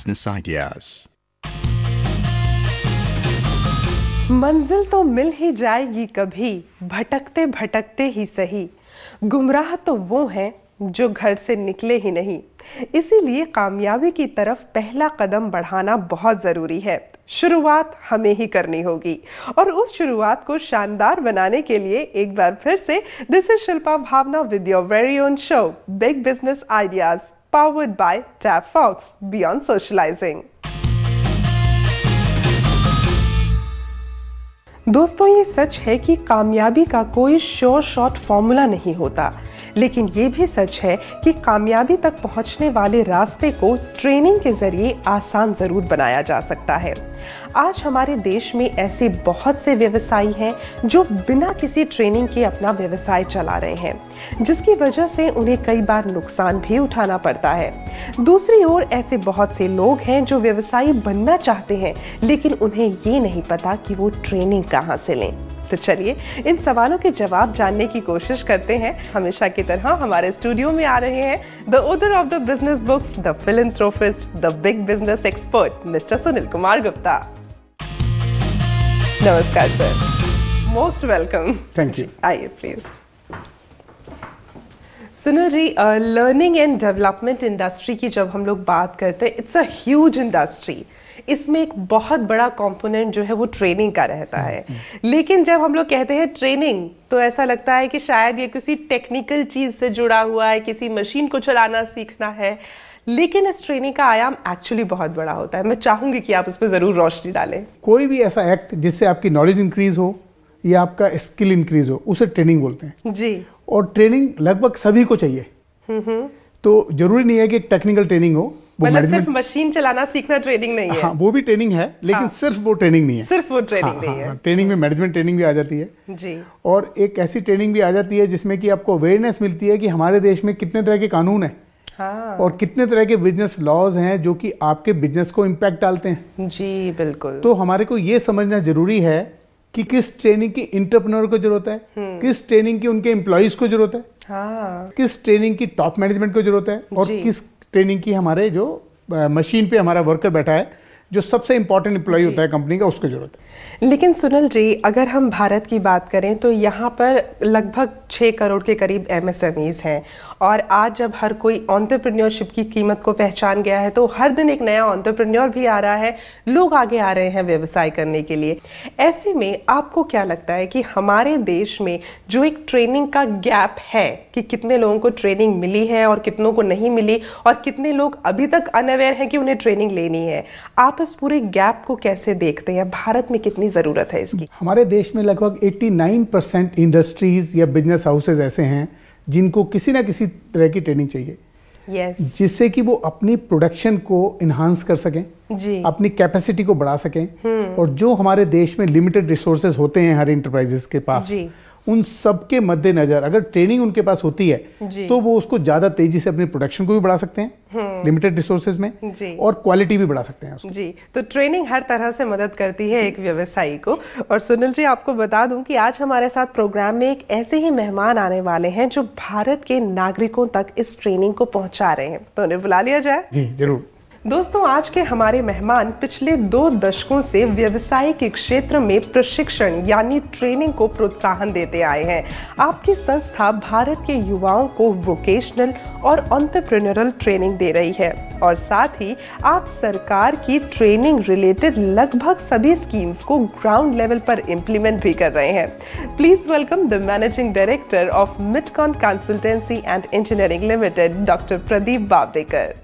Business ideas मंजिल तो मिल ही जाएगी कभी भटकते भटकते ही सही गुमराह तो वो है जो घर से निकले ही नहीं इसीलिए कामयाबी की तरफ पहला कदम बढ़ाना बहुत ज़रूरी है शुरुआत हमें ही करनी होगी और उस शुरुआत को शानदार बनाने के लिए एक बार फिर से this is Shilpa Bhavna with your very own show big business ideas powered by Tab Fox Beyond Socializing. दोस्तों ये सच है कि कामयाबी का कोई श्योर शॉट फॉर्मूला नहीं होता लेकिन ये भी सच है कि कामयाबी तक पहुंचने वाले रास्ते को ट्रेनिंग के ज़रिए आसान ज़रूर बनाया जा सकता है आज हमारे देश में ऐसे बहुत से व्यवसायी हैं जो बिना किसी ट्रेनिंग के अपना व्यवसाय चला रहे हैं जिसकी वजह से उन्हें कई बार नुकसान भी उठाना पड़ता है दूसरी ओर ऐसे बहुत से लोग हैं जो व्यवसायी बनना चाहते हैं लेकिन उन्हें ये नहीं पता कि वो ट्रेनिंग कहाँ से लें तो चलिए इन सवालों के जवाब जानने की कोशिश करते हैं हमेशा की तरह हमारे स्टूडियो में आ रहे हैं the author of the business books the philanthropist the big business expert mister Sunil Kumar Gupta नमस्कार sir most welcome thank you आइए please Sunil ji learning and development industry की जब हम लोग बात करते हैं इट्स अ ह्यूज इंडस्ट्री इसमें एक बहुत बड़ा कंपोनेंट जो है वो ट्रेनिंग का रहता है लेकिन जब हम लोग कहते हैं ट्रेनिंग तो ऐसा लगता है कि शायद ये किसी टेक्निकल चीज़ से जुड़ा हुआ है किसी मशीन को चलाना सीखना है लेकिन इस ट्रेनिंग का आयाम एक्चुअली बहुत बड़ा होता है मैं चाहूंगी कि आप उस पर ज़रूर रोशनी डालें कोई भी ऐसा एक्ट जिससे आपकी नॉलेज इंक्रीज हो या आपका स्किल इंक्रीज हो उसे ट्रेनिंग बोलते हैं जी और ट्रेनिंग लगभग सभी को चाहिए तो जरूरी नहीं है कि टेक्निकल ट्रेनिंग हो मतलब सिर्फ मशीन चलाना सीखना ट्रेनिंग नहीं है हाँ वो भी ट्रेनिंग है हाँ। लेकिन हाँ, सिर्फ वो ट्रेनिंग नहीं है सिर्फ वो ट्रेनिंग हाँ, नहीं हाँ, है ट्रेनिंग हाँ, में मैनेजमेंट ट्रेनिंग भी आ जाती है जी और एक ऐसी ट्रेनिंग भी आ जाती है जिसमें कि आपको अवेयरनेस मिलती है कि हमारे देश में कितने तरह के कानून है हाँ। और कितने तरह के बिजनेस लॉज हैं जो कि आपके बिजनेस को इम्पैक्ट डालते हैं जी बिल्कुल तो हमारे को ये समझना जरूरी है कि किस ट्रेनिंग की इंटरप्रनर को जरूरत है हम्म। किस ट्रेनिंग की उनके एम्प्लॉयज को जरूरत है किस ट्रेनिंग की टॉप मैनेजमेंट को जरूरत है और किस ट्रेनिंग की हमारे जो मशीन पे हमारा वर्कर बैठा है जो सबसे इंपॉर्टेंट एम्प्लॉय होता है कंपनी का उसको जरूरत है लेकिन सुनल जी अगर हम भारत की बात करें तो यहाँ पर लगभग छः करोड़ के करीब एम हैं और आज जब हर कोई ऑन्टरप्रन्योरशिप की कीमत को पहचान गया है तो हर दिन एक नया ऑन्टरप्रन्यर भी आ रहा है लोग आगे आ रहे हैं व्यवसाय करने के लिए ऐसे में आपको क्या लगता है कि हमारे देश में जो एक ट्रेनिंग का गैप है कि कितने लोगों को ट्रेनिंग मिली है और कितनों को नहीं मिली और कितने लोग अभी तक अनअवेयर हैं कि उन्हें ट्रेनिंग लेनी है आप इस पूरे गैप को कैसे देखते हैं भारत में कितनी ज़रूरत है इसकी हमारे देश में लगभग 89 परसेंट इंडस्ट्रीज़ या बिजनेस हाउसेज ऐसे हैं जिनको किसी ना किसी तरह की ट्रेनिंग चाहिए yes. जिससे कि वो अपनी प्रोडक्शन को इन्हांस कर सकें जी अपनी कैपेसिटी को बढ़ा सकें हम्म। और जो हमारे देश में लिमिटेड रिसोर्सेज होते हैं हर इंटरप्राइजेस के पास जी. उन सब के मद्देनजर अगर ट्रेनिंग उनके पास होती है तो वो उसको ज़्यादा तेजी से अपने प्रोडक्शन को भी बढ़ा सकते हैं लिमिटेड हम्म। रिसोर्सेज में और क्वालिटी भी बढ़ा सकते हैं उसको जी तो ट्रेनिंग हर तरह से मदद करती है एक व्यवसायी को और सुनील जी आपको बता दूं कि आज हमारे साथ प्रोग्राम में एक ऐसे ही मेहमान आने वाले हैं जो भारत के नागरिकों तक इस ट्रेनिंग को पहुंचा रहे हैं तो उन्हें बुला लिया जाए जी जरूर दोस्तों आज के हमारे मेहमान पिछले दो दशकों से व्यवसाय के क्षेत्र में प्रशिक्षण यानी ट्रेनिंग को प्रोत्साहन देते आए हैं आपकी संस्था भारत के युवाओं को वोकेशनल और ऑन्टरप्रेन्योरल ट्रेनिंग दे रही है और साथ ही आप सरकार की ट्रेनिंग रिलेटेड लगभग सभी स्कीम्स को ग्राउंड लेवल पर इम्प्लीमेंट भी कर रहे हैं please welcome the managing director of MITCON consultancy and engineering limited doctor Pradeep Bawdekar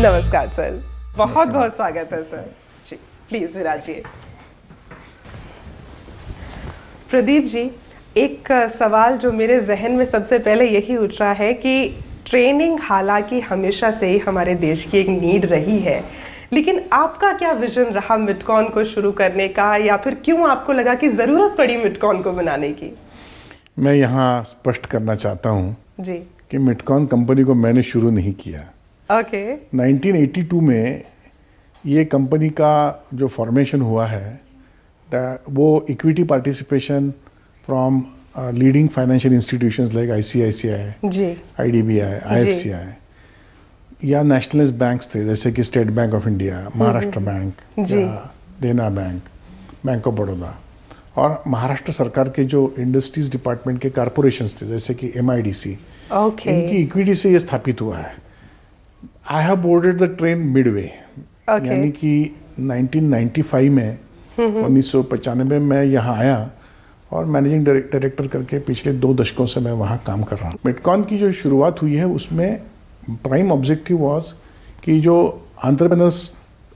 नमस्कार सर बहुत बहुत स्वागत है सर जी प्लीज विराजिए प्रदीप जी एक सवाल जो मेरे जहन में सबसे पहले यही उठ रहा है कि ट्रेनिंग हालांकि हमेशा से ही हमारे देश की एक नीड रही है लेकिन आपका क्या विजन रहा मिटकॉन को शुरू करने का या फिर क्यों आपको लगा कि ज़रूरत पड़ी मिटकॉन को बनाने की मैं यहाँ स्पष्ट करना चाहता हूँ जी कि मिटकॉन कंपनी को मैंने शुरू नहीं किया ओके okay. 1982 में ये कंपनी का जो फॉर्मेशन हुआ है वो equity participation from leading financial institutions like ICICI C I या नेशनलिस्ट बैंक्स थे जैसे कि state bank of India Maharashtra bank या Dena bank bank of Baroda और महाराष्ट्र सरकार के जो इंडस्ट्रीज डिपार्टमेंट के कारपोरेशन थे जैसे कि एम आई डी सी इनकी इक्विटी से ये स्थापित हुआ है I have boarded the train midway यानी कि 1995 में उन्नीस सौ में यहाँ आया और मैनेजिंग डायरेक्टर करके पिछले दो दशकों से मैं वहाँ काम कर रहा हूँ मिटकॉन की जो शुरुआत हुई है उसमें प्राइम ऑब्जेक्टिव वॉज कि जो आंट्रप्रेनर्स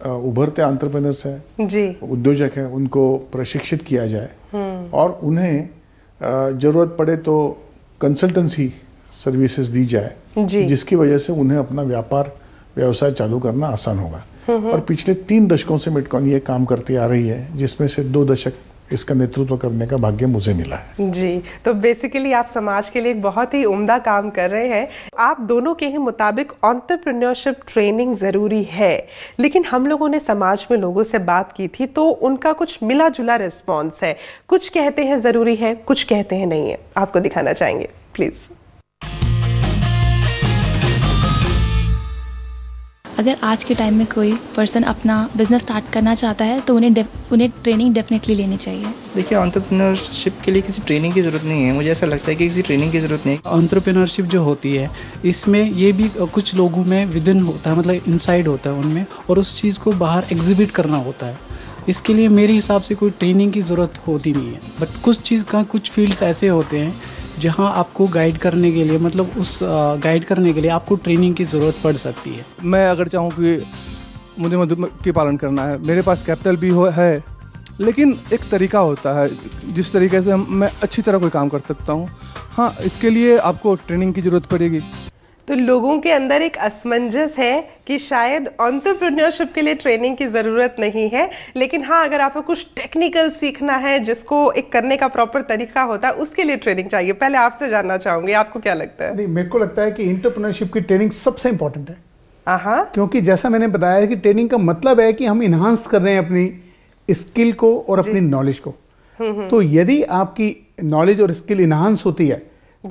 उभरते आंट्रप्रेनर्स हैं जी उद्योजक हैं उनको प्रशिक्षित किया जाए हम्म। और उन्हें ज़रूरत पड़े तो कंसल्टेंसी सर्विसेज दी जाए जिसकी वजह से उन्हें अपना व्यापार व्यवसाय चालू करना आसान होगा हम्म, हम्म। और पिछले तीन दशकों से मिटकॉन ये काम करती आ रही है जिसमें से दो दशक इसका नेतृत्व करने का भाग्य मुझे मिला है जी तो बेसिकली आप समाज के लिए एक बहुत ही उम्दा काम कर रहे हैं आप दोनों के ही मुताबिक ऑन्टरप्रन्योरशिप ट्रेनिंग ज़रूरी है लेकिन हम लोगों ने समाज में लोगों से बात की थी तो उनका कुछ मिला जुला रिस्पॉन्स है कुछ कहते हैं ज़रूरी है कुछ कहते हैं नहीं है आपको दिखाना चाहेंगे प्लीज़ अगर आज के टाइम में कोई पर्सन अपना बिजनेस स्टार्ट करना चाहता है तो उन्हें उन्हें ट्रेनिंग डेफिनेटली लेनी चाहिए देखिए ऑन्टरप्रिनरशिप के लिए किसी ट्रेनिंग की ज़रूरत नहीं है मुझे ऐसा लगता है कि किसी ट्रेनिंग की ज़रूरत नहीं ऑन्टरप्रिनरशिप जो होती है इसमें ये भी कुछ लोगों में विदिन होता है मतलब इनसाइड होता है उनमें और उस चीज़ को बाहर एग्जिबिट करना होता है इसके लिए मेरे हिसाब से कोई ट्रेनिंग की ज़रूरत होती नहीं है बट कुछ चीज़ का कुछ फील्ड्स ऐसे होते हैं जहां आपको गाइड करने के लिए मतलब उस गाइड करने के लिए आपको ट्रेनिंग की ज़रूरत पड़ सकती है मैं अगर चाहूँ कि मुझे मधुमक्खी पालन करना है मेरे पास कैपिटल भी हो है लेकिन एक तरीका होता है जिस तरीके से मैं अच्छी तरह कोई काम कर सकता हूँ हाँ इसके लिए आपको ट्रेनिंग की ज़रूरत पड़ेगी तो लोगों के अंदर एक असमंजस है कि शायद ऑन्टरप्रन्यरशिप के लिए ट्रेनिंग की ज़रूरत नहीं है लेकिन हाँ अगर आपको कुछ टेक्निकल सीखना है जिसको एक करने का प्रॉपर तरीका होता है उसके लिए ट्रेनिंग चाहिए पहले आपसे जानना चाहूँगी आपको क्या लगता है नहीं मेरे को लगता है कि इंटरप्रनरशिप की ट्रेनिंग सबसे इंपॉर्टेंट है हाँ क्योंकि जैसा मैंने बताया कि ट्रेनिंग का मतलब है कि हम इन्हांस कर रहे हैं अपनी स्किल को और अपनी नॉलेज को हम्म, हम्म। तो यदि आपकी नॉलेज और स्किल इन्हांस होती है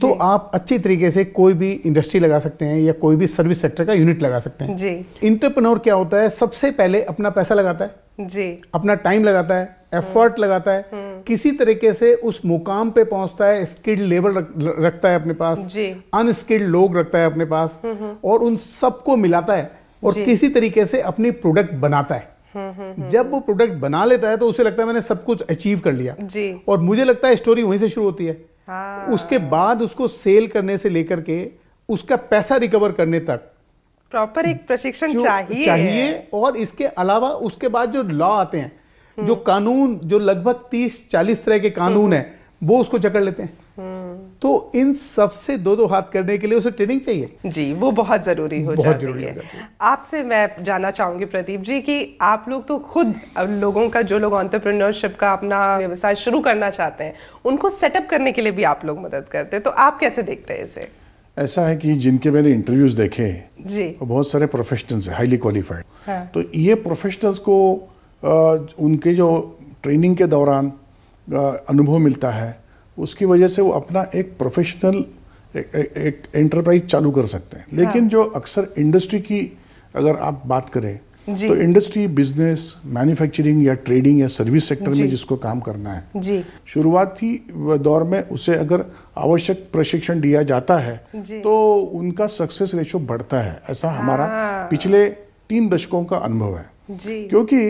तो आप अच्छी तरीके से कोई भी इंडस्ट्री लगा सकते हैं या कोई भी सर्विस सेक्टर का यूनिट लगा सकते हैं जी इंटरप्रनोर क्या होता है सबसे पहले अपना पैसा लगाता है जी अपना टाइम लगाता है एफर्ट हम्म। लगाता है हम्म। किसी तरीके से उस मुकाम पे पहुंचता है स्किल्ड लेबर रखता है अपने पास अनस्किल्ड लोग रखता है अपने पास हम्म, और उन सबको मिलाता है और किसी तरीके से अपनी प्रोडक्ट बनाता है जब वो प्रोडक्ट बना लेता है तो उसे लगता है मैंने सब कुछ अचीव कर लिया और मुझे लगता है स्टोरी वहीं से शुरू होती है हाँ। उसके बाद उसको सेल करने से लेकर के उसका पैसा रिकवर करने तक प्रॉपर एक प्रशिक्षण चाहिए चाहिए और इसके अलावा उसके बाद जो लॉ आते हैं जो हम्म। कानून जो लगभग तीस चालीस तरह के कानून हम्म। है वो उसको जकड़ लेते हैं तो इन सबसे दो दो हाथ करने के लिए उसे ट्रेनिंग चाहिए जी वो बहुत ज़रूरी हो बहुत जरूरी है, आपसे मैं जानना चाहूंगी प्रदीप जी कि आप लोग तो खुद लोगों का जो लोग ऑन्टरप्रेन्योरशिप का अपना व्यवसाय शुरू करना चाहते हैं उनको सेटअप करने के लिए भी आप लोग मदद करते हैं तो आप कैसे देखते हैं इसे ऐसा है कि जिनके मैंने इंटरव्यूज देखे हैं जी बहुत सारे प्रोफेशनल्स हैं हाईली क्वालिफाइड हाँ। तो ये प्रोफेशनल्स को आ, उनके जो ट्रेनिंग के दौरान अनुभव मिलता है उसकी वजह से वो अपना एक प्रोफेशनल एक एंटरप्राइज चालू कर सकते हैं लेकिन हाँ। जो अक्सर इंडस्ट्री की अगर आप बात करें तो इंडस्ट्री बिजनेस मैन्युफैक्चरिंग या ट्रेडिंग या सर्विस सेक्टर में जिसको काम करना है जी। शुरुआती दौर में उसे अगर आवश्यक प्रशिक्षण दिया जाता है तो उनका सक्सेस रेशो बढ़ता है ऐसा हाँ। हमारा पिछले तीन दशकों का अनुभव है जी। क्योंकि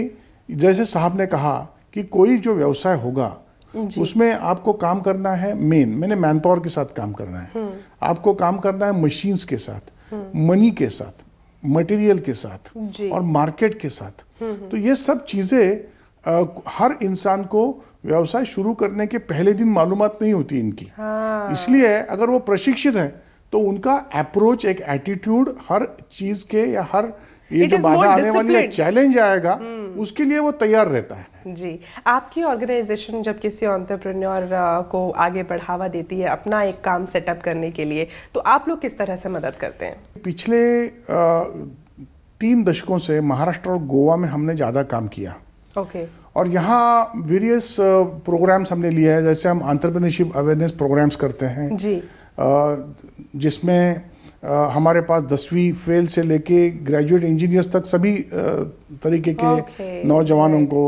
जैसे साहब ने कहा कि कोई जो व्यवसाय होगा उसमें आपको काम करना है मेन मैंने मैन पावर के साथ काम करना है हम्म। आपको काम करना है मशीन्स के साथ मनी हम्म। के साथ मटेरियल के साथ और मार्केट के साथ हम्म, तो ये सब चीज़ें हर इंसान को व्यवसाय शुरू करने के पहले दिन मालूम नहीं होती इनकी हाँ। इसलिए अगर वो प्रशिक्षित है तो उनका अप्रोच एक एटीट्यूड हर चीज़ के या हर ये जो बाधा आने वाली है चैलेंज आएगा hmm. उसके लिए वो तैयार रहता है जी आपकी ऑर्गेनाइजेशन जब किसी ऑन्टरप्रेन्योर uh, को आगे बढ़ावा देती है अपना एक काम सेटअप करने के लिए तो आप लोग किस तरह से मदद करते हैं पिछले uh, तीन दशकों से महाराष्ट्र और गोवा में हमने ज़्यादा काम किया ओके okay. और यहाँ वेरियस प्रोग्राम्स uh, हमने लिए हैं जैसे हम आंट्रप्रनरशिप अवेयरनेस प्रोग्राम्स करते हैं जी जिसमें हमारे पास दसवीं फेल से लेके ग्रेजुएट इंजीनियर्स तक सभी तरीके के okay. नौजवानों को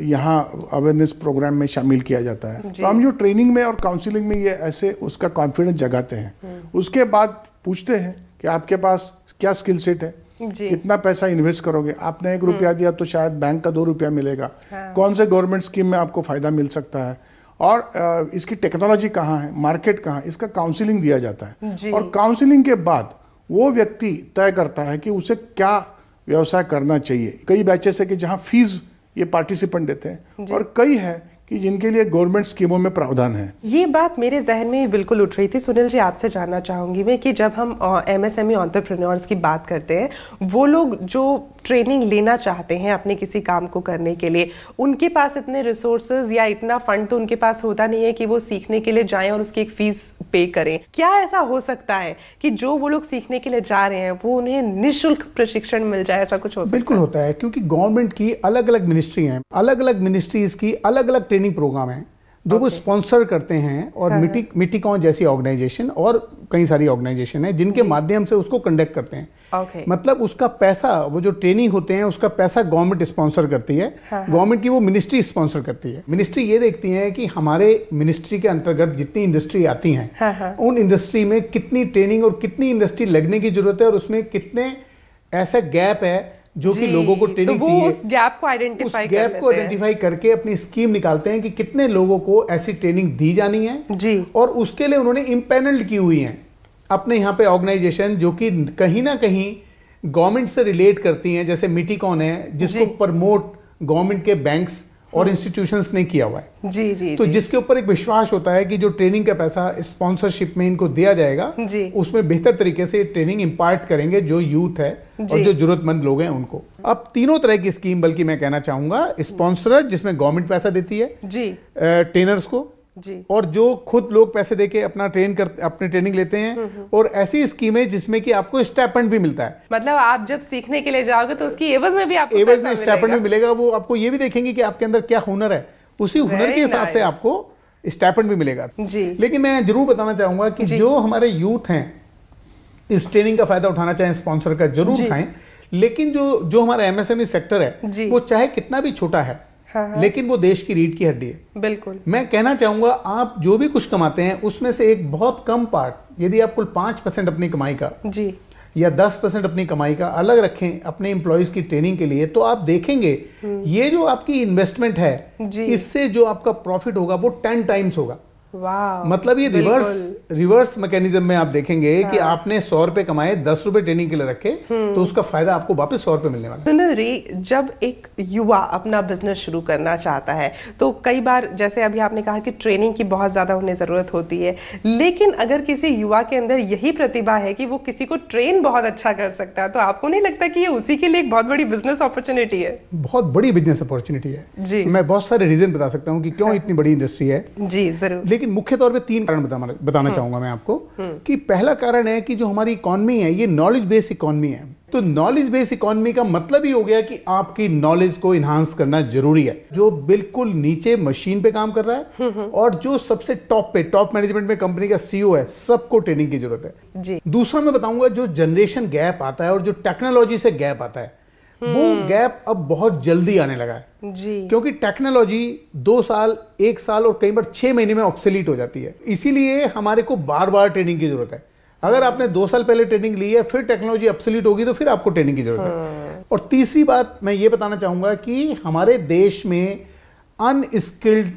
यहाँ अवेयरनेस प्रोग्राम में शामिल किया जाता है तो हम जो ट्रेनिंग में और काउंसलिंग में ये ऐसे उसका कॉन्फिडेंस जगाते हैं हम्म। उसके बाद पूछते हैं कि आपके पास क्या स्किल सेट है कितना पैसा इन्वेस्ट करोगे आपने एक हम्म। रुपया दिया तो शायद बैंक का दो रुपया मिलेगा हाँ। कौन से गवर्नमेंट स्कीम में आपको फायदा मिल सकता है और इसकी टेक्नोलॉजी कहाँ है मार्केट कहाँ है इसका काउंसिलिंग दिया जाता है और काउंसिलिंग के बाद वो व्यक्ति तय करता है कि उसे क्या व्यवसाय करना चाहिए कई बैचेस है कि जहाँ फीस ये पार्टिसिपेंट देते हैं और कई है कि जिनके लिए गवर्नमेंट स्कीमों में प्रावधान है ये बात मेरे जहन में बिल्कुल उठ रही थी सुनील जी आपसे जानना चाहूंगी मैं कि जब हम एमएसएमई एंटरप्रेन्योर्स e की बात करते हैं वो लोग जो ट्रेनिंग लेना चाहते हैं अपने किसी काम को करने के लिए उनके पास इतने रिसोर्सेज या इतना फंड तो उनके पास होता नहीं है कि वो सीखने के लिए जाएं और उसकी एक फीस पे करें क्या ऐसा हो सकता है कि जो वो लोग सीखने के लिए जा रहे हैं वो उन्हें निःशुल्क प्रशिक्षण मिल जाए ऐसा कुछ हो सकता बिल्कुल होता है क्योंकि गवर्नमेंट की अलग अलग मिनिस्ट्री हैं अलग अलग मिनिस्ट्रीज की अलग अलग ट्रेनिंग प्रोग्राम है जो वो स्पॉन्सर करते हैं और हाँ, मिटी हाँ. मिटिकॉन जैसी ऑर्गेनाइजेशन और कई सारी ऑर्गेनाइजेशन है जिनके माध्यम से उसको कंडक्ट करते हैं मतलब उसका पैसा वो जो ट्रेनिंग होते हैं उसका पैसा गवर्नमेंट स्पॉन्सर करती है गवर्नमेंट हाँ, हाँ. की वो मिनिस्ट्री स्पॉन्सर करती है मिनिस्ट्री ये देखती है कि हमारे मिनिस्ट्री के अंतर्गत जितनी इंडस्ट्री आती है उन इंडस्ट्री में कितनी ट्रेनिंग और कितनी इंडस्ट्री लगने की जरूरत है और उसमें कितने ऐसा गैप है जो कि लोगों को ट्रेनिंग तो चाहिए उस गैप को आइडेंटिफाई गैप कर को आइडेंटिफाई करके अपनी स्कीम निकालते हैं कि कितने लोगों को ऐसी ट्रेनिंग दी जानी है जी और उसके लिए उन्होंने इम्पेनल्ड की हुई हैं अपने यहाँ पे ऑर्गेनाइजेशन जो कि कहीं ना कहीं गवर्नमेंट से रिलेट करती हैं जैसे कौन है जिसको प्रमोट गवर्नमेंट के बैंक्स और इंस्टीट्यूशंस ने किया हुआ है जी जी तो जी. जिसके ऊपर एक विश्वास होता है कि जो ट्रेनिंग का पैसा स्पॉन्सरशिप में इनको दिया जाएगा जी. उसमें बेहतर तरीके से ट्रेनिंग इम्पार्ट करेंगे जो यूथ है और जो जरूरतमंद लोग हैं उनको अब तीनों तरह की स्कीम बल्कि मैं कहना चाहूंगा स्पॉन्सर जिसमें गवर्नमेंट पैसा देती है जी ट्रेनर्स को जी और जो खुद लोग पैसे देके अपना ट्रेन कर अपनी ट्रेनिंग लेते हैं हम्म, हम्म। और ऐसी है जिसमें कि आपको स्टेपेंड भी मिलता है मतलब आप जब सीखने के लिए जाओगे तो उसकी एवज में भी आपको एवज में स्टेपेंड भी मिलेगा वो आपको ये भी देखेंगे कि आपके अंदर क्या हुनर है उसी हुनर के हिसाब से आपको स्टेपेंट भी मिलेगा जी लेकिन मैं जरूर बताना चाहूंगा कि जो हमारे यूथ हैं इस ट्रेनिंग का फायदा उठाना चाहें स्पॉन्सर का जरूर उठाएं लेकिन जो जो हमारा एमएसएमई सेक्टर e है वो चाहे कितना भी छोटा है हाँ। लेकिन वो देश की रीढ़ की हड्डी है बिल्कुल मैं कहना चाहूंगा आप जो भी कुछ कमाते हैं उसमें से एक बहुत कम पार्ट यदि आप कुल पांच परसेंट अपनी कमाई का जी या दस परसेंट अपनी कमाई का अलग रखें अपने इम्प्लॉयज की ट्रेनिंग के लिए तो आप देखेंगे हम्म। ये जो आपकी इन्वेस्टमेंट है इससे जो आपका प्रॉफिट होगा वो टेन टाइम्स होगा मतलब ये रिवर्स रिवर्स मैकेनिज्म में आप देखेंगे हाँ। कि आपने सौ रुपए कमाए दस रुपए ट्रेनिंग के लिए रखे हम्म। तो उसका फायदा आपको वापस सौ रुपए मिलने वाला है जब एक युवा अपना बिजनेस शुरू करना चाहता है तो कई बार जैसे अभी आपने कहा कि ट्रेनिंग की बहुत ज्यादा उन्हें जरूरत होती है लेकिन अगर किसी युवा के अंदर यही प्रतिभा है कि वो किसी को ट्रेन बहुत अच्छा कर सकता है तो आपको नहीं लगता कि ये उसी के लिए एक बहुत बड़ी बिजनेस अपॉर्चुनिटी है बहुत बड़ी बिजनेस अपॉर्चुनिटी है जी मैं बहुत सारे रीजन बता सकता हूँ कि क्यों हाँ। इतनी बड़ी इंडस्ट्री है जी जरूर लेकिन लेकिन मुख्य तौर पे तीन कारण बताना हम्म। चाहूंगा मैं आपको हम्म। कि पहला कारण है कि जो हमारी इकोनॉमी है ये नॉलेज बेस्ड इकोनॉमी है तो नॉलेज बेस्ड इकोनॉमी का मतलब ही हो गया कि आपकी नॉलेज को इन्हांस करना जरूरी है जो बिल्कुल नीचे मशीन पे काम कर रहा है हम्म, और जो सबसे टॉप पे टॉप मैनेजमेंट में कंपनी का सीईओ e है सबको ट्रेनिंग की जरूरत है जी दूसरा मैं बताऊंगा जो जनरेशन गैप आता है और जो टेक्नोलॉजी से गैप आता है वो गैप अब बहुत जल्दी आने लगा है जी क्योंकि टेक्नोलॉजी दो साल एक साल और कई बार छह महीने में ऑप्सलीट हो जाती है इसीलिए हमारे को बार बार ट्रेनिंग की जरूरत है अगर आपने दो साल पहले ट्रेनिंग ली है फिर टेक्नोलॉजी अपसलीट होगी तो फिर आपको ट्रेनिंग की जरूरत है हाँ। और तीसरी बात मैं ये बताना चाहूंगा कि हमारे देश में अनस्किल्ड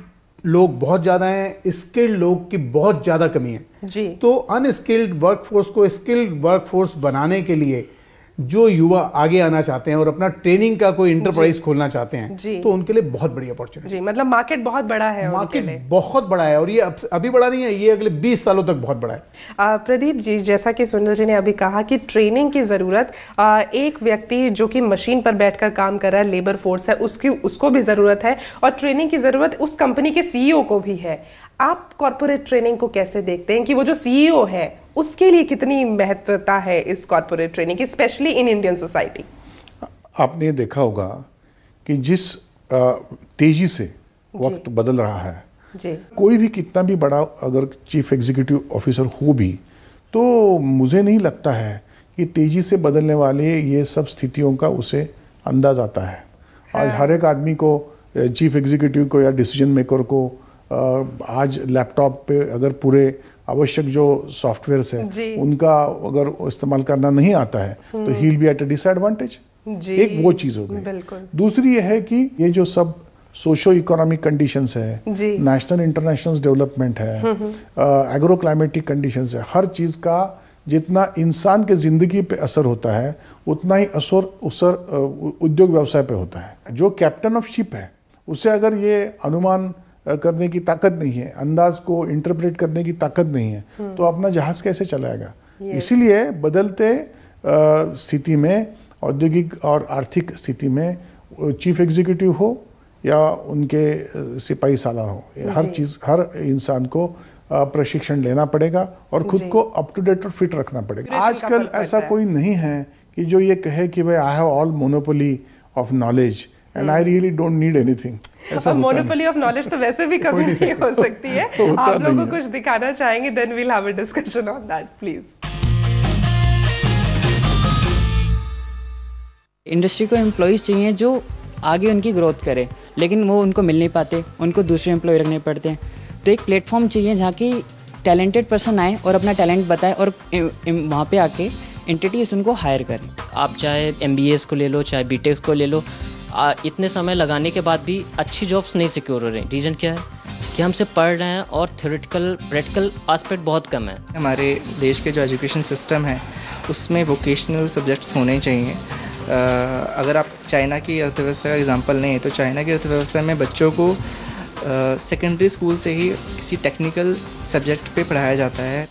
लोग बहुत ज़्यादा हैं स्किल्ड लोग की बहुत ज़्यादा कमी है जी तो अनस्किल्ड वर्कफोर्स को स्किल्ड वर्कफोर्स बनाने के लिए जो युवा आगे आना चाहते हैं और अपना ट्रेनिंग का कोई इंटरप्राइज खोलना चाहते हैं तो उनके लिए बहुत बड़ी अपॉर्चुनिटी मतलब मार्केट बहुत बड़ा है मार्केट बहुत बड़ा है और ये अभी बड़ा नहीं है ये अगले 20 सालों तक बहुत बड़ा है प्रदीप जी जैसा कि सुनील जी ने अभी कहा कि ट्रेनिंग की ज़रूरत एक व्यक्ति जो कि मशीन पर बैठ काम कर रहा है लेबर फोर्स है उसकी उसको भी ज़रूरत है और ट्रेनिंग की ज़रूरत उस कंपनी के सीईओ e को भी है आप कॉरपोरेट ट्रेनिंग को कैसे देखते हैं कि वो जो सीईओ e है उसके लिए कितनी महत्वता है इस कॉरपोरेट ट्रेनिंग की स्पेशली इन इंडियन सोसाइटी आपने देखा होगा कि जिस तेजी से वक्त बदल रहा है जी कोई भी कितना भी बड़ा अगर चीफ एग्जीक्यूटिव ऑफिसर हो भी तो मुझे नहीं लगता है कि तेजी से बदलने वाले ये सब स्थितियों का उसे अंदाज आता है आज हाँ। हर एक आदमी को चीफ एग्जीक्यूटिव को या डिसीजन मेकर को आज लैपटॉप पे अगर पूरे आवश्यक जो सॉफ्टवेयर्स हैं उनका अगर इस्तेमाल करना नहीं आता है तो he be at a disadvantage एक वो चीज़ हो गई दूसरी यह है कि ये जो सब सोशो इकोनॉमिक कंडीशंस है नेशनल इंटरनेशनल डेवलपमेंट है एग्रो क्लाइमेटिक कंडीशंस है हर चीज़ का जितना इंसान के ज़िंदगी पे असर होता है उतना ही असर असर उद्योग व्यवसाय पे होता है जो कैप्टन ऑफ शिप है उसे अगर ये अनुमान करने की ताकत नहीं है अंदाज को इंटरप्रेट करने की ताकत नहीं है हम्म। तो अपना जहाज कैसे चलाएगा इसीलिए बदलते स्थिति में औद्योगिक और आर्थिक स्थिति में चीफ एग्जीक्यूटिव हो या उनके सिपाही साला हो हर चीज़ हर इंसान को प्रशिक्षण लेना पड़ेगा और खुद को अप टू डेट और फिट रखना पड़ेगा आजकल ऐसा कोई नहीं है कि जो ये कहे कि भाई I have all monopoly of knowledge and I really don't need anything monopoly of knowledge तो वैसे भी कभी नहीं हो सकती है आप लोगों को कुछ दिखाना चाहेंगे then we'll have a discussion on that please industry को एम्प्लॉयज़ चाहिए जो आगे उनकी ग्रोथ करे लेकिन वो उनको मिल नहीं पाते उनको दूसरे एम्प्लॉय रखने पड़ते हैं तो एक प्लेटफॉर्म चाहिए जहाँ की टैलेंटेड पर्सन आए और अपना टैलेंट बताए और वहाँ पे आके एंटिटीज उनको हायर करें आप चाहे एम को ले लो चाहे बी को ले लो आ, इतने समय लगाने के बाद भी अच्छी जॉब्स नहीं सिक्योर हो रही रीज़न क्या है कि हम सिर्फ पढ़ रहे हैं और थ्योरेटिकल प्रैक्टिकल आस्पेक्ट बहुत कम है हमारे देश के जो एजुकेशन सिस्टम है उसमें वोकेशनल सब्जेक्ट्स होने चाहिए आ, अगर आप चाइना की अर्थव्यवस्था का एग्ज़ाम्पल लें तो चाइना की अर्थव्यवस्था में बच्चों को सेकेंडरी स्कूल से ही किसी टेक्निकल सब्जेक्ट पे पढ़ाया जाता है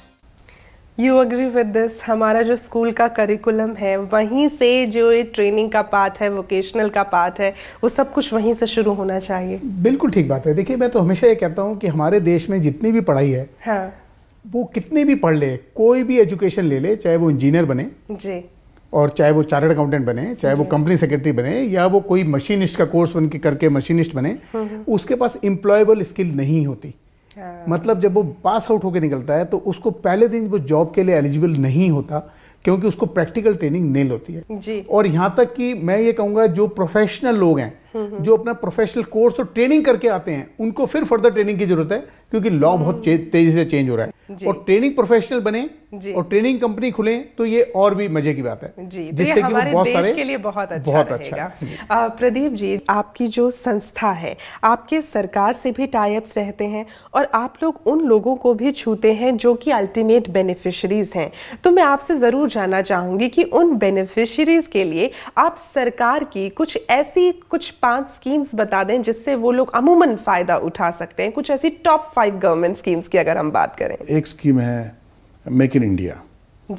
यू अग्री विद दिस हमारा जो स्कूल का करिकुलम है वहीं से जो ये ट्रेनिंग का पार्ट है वोकेशनल का पार्ट है वो सब कुछ वहीं से शुरू होना चाहिए बिल्कुल ठीक बात है देखिए मैं तो हमेशा ये कहता हूँ कि हमारे देश में जितनी भी पढ़ाई है हाँ। वो कितने भी पढ़ ले कोई भी एजुकेशन ले ले चाहे वो इंजीनियर बने जी और चाहे वो चार्टर्ड अकाउंटेंट बने चाहे वो कंपनी सेक्रेटरी बने या वो कोई मशीनिस्ट का कोर्स बन के करके मशीनिस्ट बने हम्म, हम्म। उसके पास इम्प्लॉयबल स्किल नहीं होती अच्छा। मतलब जब वो पास आउट होकर निकलता है तो उसको पहले दिन वो जॉब के लिए एलिजिबल नहीं होता क्योंकि उसको प्रैक्टिकल ट्रेनिंग नहीं होती है जी। और यहाँ तक कि मैं ये कहूंगा जो प्रोफेशनल लोग हैं हम्म, हम्म। जो अपना प्रोफेशनल कोर्स और ट्रेनिंग करके आते हैं उनको फिर फर्दर ट्रेनिंग की जरूरत है क्योंकि लॉ हम्म। बहुत तेजी से चेंज हो रहा है और ट्रेनिंग प्रोफेशनल बने और ट्रेनिंग कंपनी खुले तो ये और भी मजे की बात है जी, तो जिससे कि बहुत सारे के लिए बहुत अच्छा बहुत अच्छा प्रदीप जी आपकी जो संस्था है आपके सरकार से भी टाइप्स रहते हैं और आप लोग उन लोगों को भी छूते हैं जो कि अल्टीमेट बेनिफिशरीज हैं तो मैं आपसे ज़रूर जानना चाहूंगी कि उन बेनिफिशरीज के लिए आप सरकार की कुछ ऐसी कुछ पांच स्कीम्स बता दें जिससे वो लोग अमूमन फ़ायदा उठा सकते हैं कुछ ऐसी top five five government schemes की अगर हम बात करें एक स्कीम है मेक इन इंडिया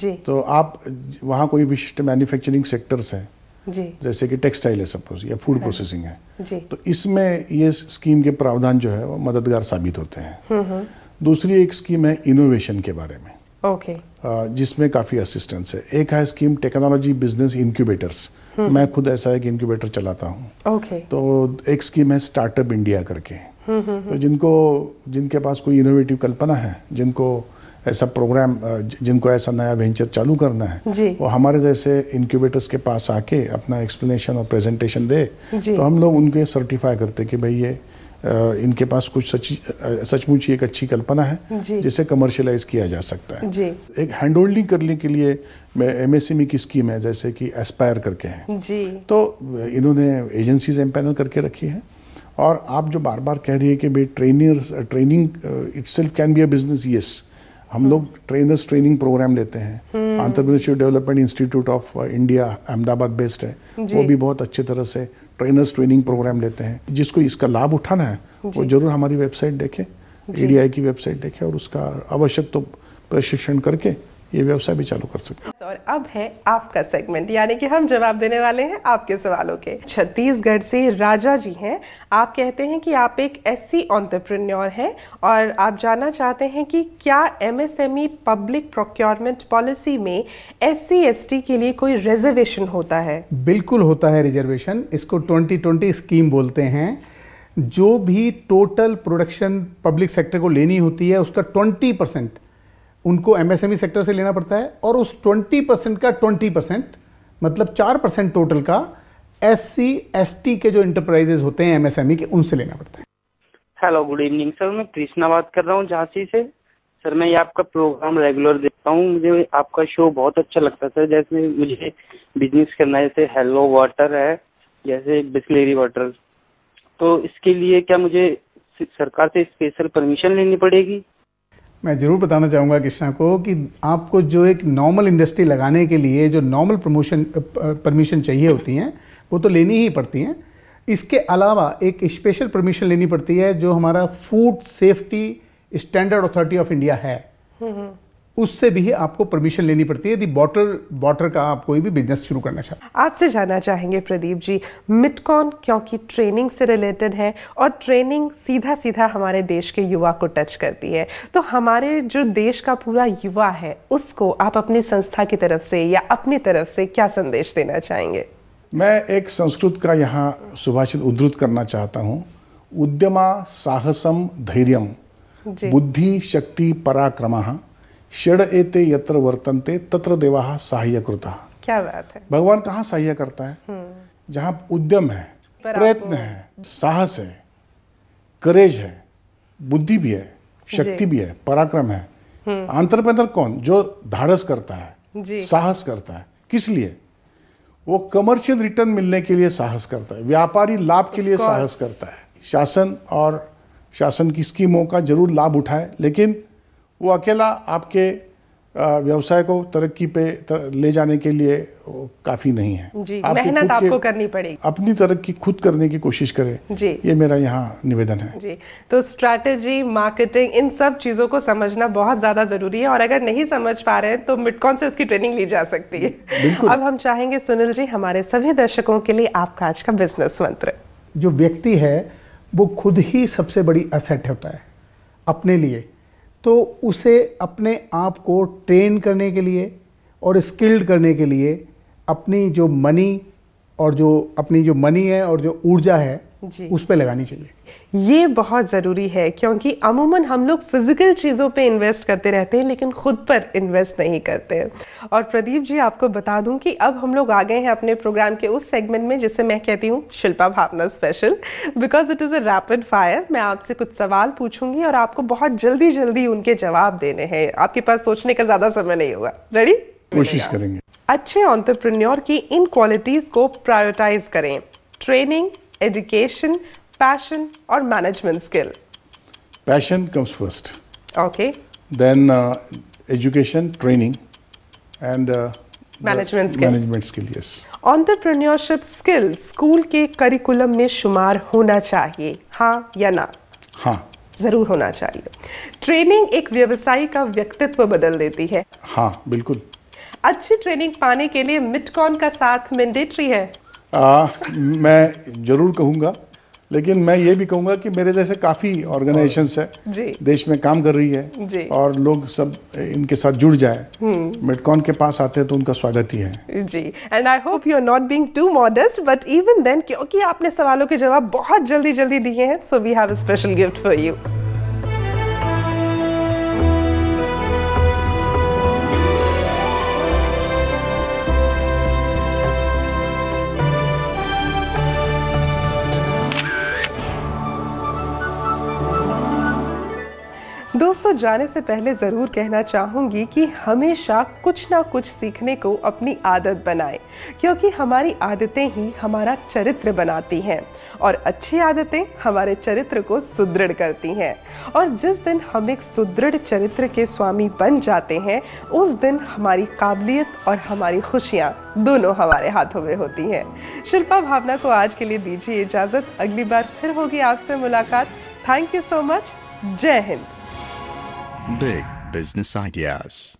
जी तो आप वहाँ कोई विशिष्ट मैन्युफैक्चरिंग सेक्टर्स हैं जी जैसे कि टेक्सटाइल है सपोज या फूड प्रोसेसिंग हाँ। है जी तो इसमें ये स्कीम के प्रावधान जो है वो मददगार साबित होते हैं हम्म, हम्म। दूसरी एक स्कीम है इनोवेशन के बारे में ओके जिसमें काफ़ी असिस्टेंस है एक है स्कीम टेक्नोलॉजी बिजनेस इनक्यूबेटर्स मैं खुद ऐसा एक इनक्यूबेटर चलाता हूँ okay. तो एक स्कीम है स्टार्टअप इंडिया करके हुँ, हम्म, हुँ, हम्म, हम्म। तो जिनको जिनके पास कोई इनोवेटिव कल्पना है जिनको ऐसा प्रोग्राम जिनको ऐसा नया वेंचर चालू करना है वो हमारे जैसे इंक्यूबेटर्स के पास आके अपना एक्सप्लेनेशन और प्रेजेंटेशन दे तो हम लोग उनके सर्टिफाई करते कि भाई ये इनके पास कुछ सच सचमुच एक अच्छी कल्पना है जिसे कमर्शलाइज किया जा सकता है एक हैंड होल्डिंग करने के लिए एम एस एम ई की स्कीम है जैसे कि एस्पायर करके हैं तो इन्होंने एजेंसीज एम्पैनल करके रखी है और आप जो बार बार कह रही है कि भाई trainer training itself can be a business yes हम हम्म। लोग ट्रेनर्स ट्रेनिंग प्रोग्राम लेते हैं entrepreneurship development institute of India Ahmedabad based है वो भी बहुत अच्छे तरह से ट्रेनर्स ट्रेनिंग प्रोग्राम लेते हैं जिसको इसका लाभ उठाना है वो जरूर हमारी वेबसाइट देखें ए की वेबसाइट देखें और उसका आवश्यक तो प्रशिक्षण करके ये व्यवसाय भी चालू कर सकते हैं और अब है आपका सेगमेंट यानी कि हम जवाब देने वाले हैं आपके सवालों के छत्तीसगढ़ से राजा जी हैं आप कहते हैं कि आप एक ऐसी ऑन्टरप्रन्योर हैं और आप जानना चाहते हैं कि क्या एमएसएमई पब्लिक प्रोक्योरमेंट पॉलिसी में एस सी के लिए कोई रिजर्वेशन होता है बिल्कुल होता है रिजर्वेशन इसको ट्वेंटी स्कीम बोलते हैं जो भी टोटल प्रोडक्शन पब्लिक सेक्टर को लेनी होती है उसका ट्वेंटी परसेंट उनको एमएसएमई सेक्टर e से लेना पड़ता है और उस 20 परसेंट का 20 परसेंट मतलब 4 परसेंट टोटल का एस सी एस टी के जो इंटरप्राइजेज होते हैं एमएसएमई e के उनसे लेना पड़ता है हेलो गुड इवनिंग सर मैं कृष्णा बात कर रहा हूँ झांसी से सर मैं ये आपका प्रोग्राम रेगुलर देखता हूँ मुझे आपका शो बहुत अच्छा लगता है सर जैसे मुझे बिजनेस करना है जैसे हेलो वाटर है जैसे बिस्लेरी वाटर तो इसके लिए क्या मुझे सरकार से स्पेशल परमिशन लेनी पड़ेगी मैं ज़रूर बताना चाहूँगा कृष्णा को कि आपको जो एक नॉर्मल इंडस्ट्री लगाने के लिए जो नॉर्मल प्रमोशन परमिशन चाहिए होती हैं वो तो लेनी ही पड़ती हैं इसके अलावा एक स्पेशल परमिशन लेनी पड़ती है जो हमारा food safety standard authority of India है हम्म, हम्म। उससे भी आपको परमिशन लेनी पड़ती है यदि बॉटर बॉटर का आप कोई भी बिजनेस शुरू करना चाहते हैं आपसे जानना चाहेंगे प्रदीप जी मिटकॉन क्योंकि ट्रेनिंग से रिलेटेड है और ट्रेनिंग सीधा सीधा हमारे देश के युवा को टच करती है तो हमारे जो देश का पूरा युवा है उसको आप अपनी संस्था की तरफ से या अपनी तरफ से क्या संदेश देना चाहेंगे मैं एक संस्कृत का यहाँ सुभाषित उद्धृत करना चाहता हूँ उद्यमा साहसम धैर्यम बुद्धि शक्ति पराक्रमा षड एते यत्र वर्तनते तत्र देवा सहाय करता क्या बात है भगवान कहाँ सहाय करता है हम्म। जहाँ उद्यम है प्रयत्न है साहस है करेज है बुद्धि भी है शक्ति भी है पराक्रम है हम्म। आंतरपेदर कौन जो धाड़स करता है साहस करता है किस लिए वो कमर्शियल रिटर्न मिलने के लिए साहस करता है व्यापारी लाभ के लिए साहस करता है शासन और शासन की स्कीमों का जरूर लाभ उठाए लेकिन वो अकेला आपके व्यवसाय को तरक्की पे तर, ले जाने के लिए काफ़ी नहीं है जी, आपको मेहनत आपको करनी पड़ेगी अपनी तरक्की खुद करने की कोशिश करें जी ये मेरा यहाँ निवेदन है जी तो स्ट्रैटेजी मार्केटिंग इन सब चीज़ों को समझना बहुत ज़्यादा ज़रूरी है और अगर नहीं समझ पा रहे हैं तो मिटकॉन से उसकी ट्रेनिंग ली जा सकती है अब हम चाहेंगे सुनील जी हमारे सभी दर्शकों के लिए आपका आज का बिजनेस मंत्र जो व्यक्ति है वो खुद ही सबसे बड़ी असेट होता है अपने लिए तो उसे अपने आप को ट्रेन करने के लिए और स्किल्ड करने के लिए अपनी जो मनी और जो अपनी जो मनी है और जो ऊर्जा है उस पर लगानी चाहिए ये बहुत ज़रूरी है क्योंकि अमूमन हम लोग फिज़िकल चीज़ों पे इन्वेस्ट करते रहते हैं लेकिन ख़ुद पर इन्वेस्ट नहीं करते हैं और प्रदीप जी आपको बता दूं कि अब हम लोग आ गए हैं अपने प्रोग्राम के उस सेगमेंट में जिसे मैं कहती हूँ Shilpa Bhavna special because it is a rapid fire मैं आपसे कुछ सवाल पूछूंगी और आपको बहुत जल्दी जल्दी उनके जवाब देने हैं आपके पास सोचने का ज़्यादा समय नहीं होगा रेडी कोशिश करेंगे अच्छे ऑन्टरप्रन्योर की इन क्वालिटीज़ को प्रायोरिटाइज करें training education Passion or management skill? Passion comes first. Okay. Then uh, education, training, and uh, management skill management skill yes entrepreneurship skill school के करिकुलम में शुमार होना चाहिए हाँ या ना हाँ जरूर होना चाहिए ट्रेनिंग एक व्यवसायी का व्यक्तित्व बदल देती है हाँ बिल्कुल अच्छी ट्रेनिंग पाने के लिए मिटकॉन का साथ मैंडेटरी है आ, मैं जरूर कहूँगा लेकिन मैं ये भी कहूंगा कि मेरे जैसे काफ़ी ऑर्गेनाइजेशंस है देश में काम कर रही है और लोग सब इनके साथ जुड़ जाए मेडकॉन हम्म। के पास आते हैं तो उनका स्वागत ही है जी and I hope you are not being too modest but even then क्योंकि आपने सवालों के जवाब बहुत जल्दी जल्दी दिए हैं so we have a special gift for you जाने से पहले ज़रूर कहना चाहूँगी कि हमेशा कुछ ना कुछ सीखने को अपनी आदत बनाएं क्योंकि हमारी आदतें ही हमारा चरित्र बनाती हैं और अच्छी आदतें हमारे चरित्र को सुदृढ़ करती हैं और जिस दिन हम एक सुदृढ़ चरित्र के स्वामी बन जाते हैं उस दिन हमारी काबिलियत और हमारी खुशियाँ दोनों हमारे हाथों में होती हैं शिल्पा भावना को आज के लिए दीजिए इजाज़त अगली बार फिर होगी आपसे मुलाकात थैंक यू सो मच जय हिंद Big business ideas.